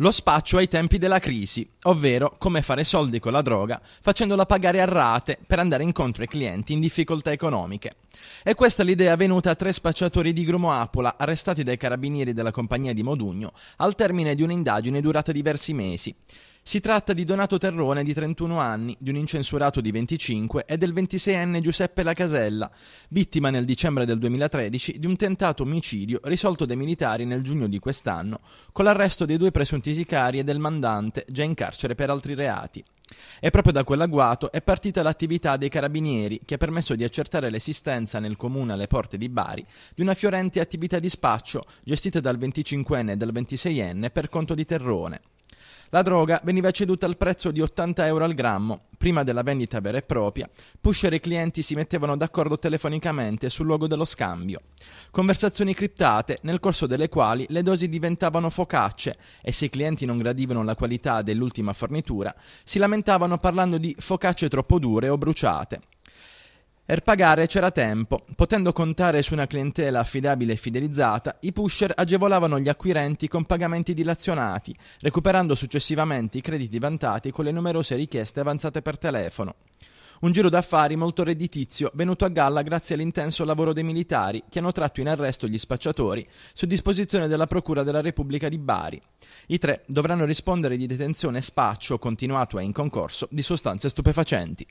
Lo spaccio ai tempi della crisi, ovvero come fare soldi con la droga facendola pagare a rate per andare incontro ai clienti in difficoltà economiche. E questa è l'idea venuta a tre spacciatori di Grumo Apola arrestati dai carabinieri della compagnia di Modugno al termine di un'indagine durata diversi mesi. Si tratta di Donato Terrone di 31 anni, di un incensurato di 25 e del 26enne Giuseppe Lacasella, vittima nel dicembre del 2013 di un tentato omicidio risolto dai militari nel giugno di quest'anno con l'arresto dei due presunti sicari e del mandante già in carcere per altri reati. E proprio da quell'agguato è partita l'attività dei carabinieri che ha permesso di accertare l'esistenza nel comune alle porte di Bari di una fiorente attività di spaccio gestita dal 25enne e dal 26enne per conto di Terrone. La droga veniva ceduta al prezzo di 80 euro al grammo. Prima della vendita vera e propria, Pusher e i clienti si mettevano d'accordo telefonicamente sul luogo dello scambio. Conversazioni criptate nel corso delle quali le dosi diventavano focacce e se i clienti non gradivano la qualità dell'ultima fornitura, si lamentavano parlando di focacce troppo dure o bruciate. Per pagare c'era tempo. Potendo contare su una clientela affidabile e fidelizzata, i pusher agevolavano gli acquirenti con pagamenti dilazionati, recuperando successivamente i crediti vantati con le numerose richieste avanzate per telefono. Un giro d'affari molto redditizio, venuto a galla grazie all'intenso lavoro dei militari che hanno tratto in arresto gli spacciatori su disposizione della Procura della Repubblica di Bari. I tre dovranno rispondere di detenzione e spaccio, continuato e in concorso, di sostanze stupefacenti.